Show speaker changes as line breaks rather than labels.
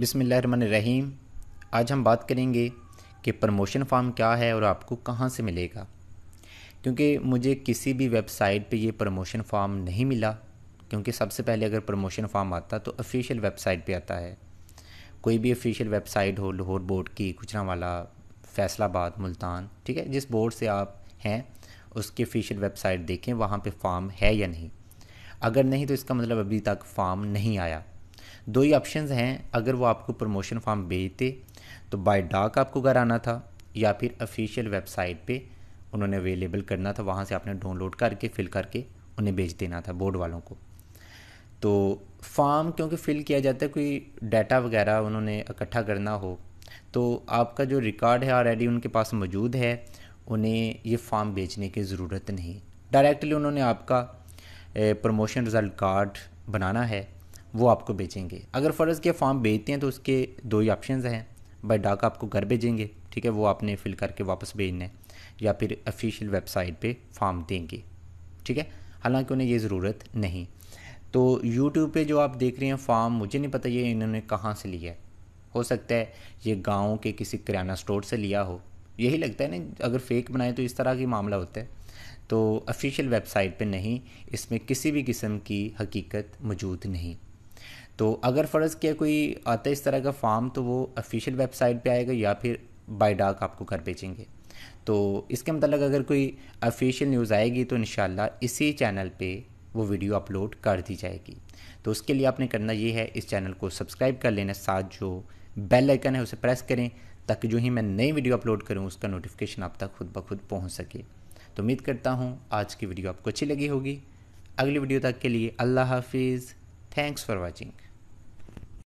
बिसमीम आज हम बात करेंगे कि प्रमोशन फॉर्म क्या है और आपको कहाँ से मिलेगा क्योंकि मुझे किसी भी वेबसाइट पे ये प्रमोशन फॉर्म नहीं मिला क्योंकि सबसे पहले अगर प्रमोशन फॉर्म आता तो ऑफिशियल वेबसाइट पे आता है कोई भी ऑफिशियल वेबसाइट हो लाहौर बोर्ड की कुचरावाला फैसलाबाद मुल्तान ठीक है जिस बोर्ड से आप हैं उसकी ऑफिशियल वेबसाइट देखें वहाँ पर फॉर्म है या नहीं अगर नहीं तो इसका मतलब अभी तक फॉर्म नहीं आया दो ही ऑप्शन हैं अगर वो आपको प्रमोशन फॉर्म भेजते तो बाय डाक आपको घर आना था या फिर ऑफिशियल वेबसाइट पे उन्होंने अवेलेबल करना था वहाँ से आपने डाउनलोड करके फिल करके उन्हें भेज देना था बोर्ड वालों को तो फॉर्म क्योंकि फ़िल किया जाता है कोई डाटा वगैरह उन्होंने इकट्ठा करना हो तो आपका जो रिकॉर्ड है ऑलरेडी उनके पास मौजूद है उन्हें ये फॉर्म बेचने की ज़रूरत नहीं डायरेक्टली उन्होंने आपका प्रमोशन रिज़ल्ट कार्ड बनाना है वो आपको बेचेंगे अगर फ़र्ज़ के फॉर्म बेचते हैं तो उसके दो ही ऑप्शन हैं बाई डाक आपको घर भेजेंगे ठीक है वो आपने फ़िल करके वापस भेजना है या फिर ऑफिशियल वेबसाइट पे फॉर्म देंगे ठीक है हालांकि उन्हें ये ज़रूरत नहीं तो यूट्यूब पे जो आप देख रहे हैं फॉर्म मुझे नहीं पता ये इन्होंने कहाँ से लिया है हो सकता है ये गाँव के किसी किराना स्टोर से लिया हो यही लगता है ना अगर फेक बनाए तो इस तरह की मामला होता है तो ऑफिशियल वेबसाइट पे नहीं इसमें किसी भी किस्म की हकीकत मौजूद नहीं तो अगर फ़र्ज़ किया कोई आता है इस तरह का फ़ार्म तो वो ऑफिशियल वेबसाइट पे आएगा या फिर बाई डाक आपको घर भेजेंगे तो इसके मतलब अगर कोई ऑफिशियल न्यूज़ आएगी तो इन इसी चैनल पर वो वीडियो अपलोड कर दी जाएगी तो उसके लिए आपने करना ये है इस चैनल को सब्सक्राइब कर लेना साथ जो बेल आइकन है उसे प्रेस करें ताकि जो ही मैं नई वीडियो अपलोड करूँ उसका नोटिफिकेशन आप तक खुद ब खुद पहुँच सके तो उम्मीद करता हूँ आज की वीडियो आपको अच्छी लगी होगी अगली वीडियो तक के लिए अल्लाह हाफिज़ थैंक्स फॉर वॉचिंग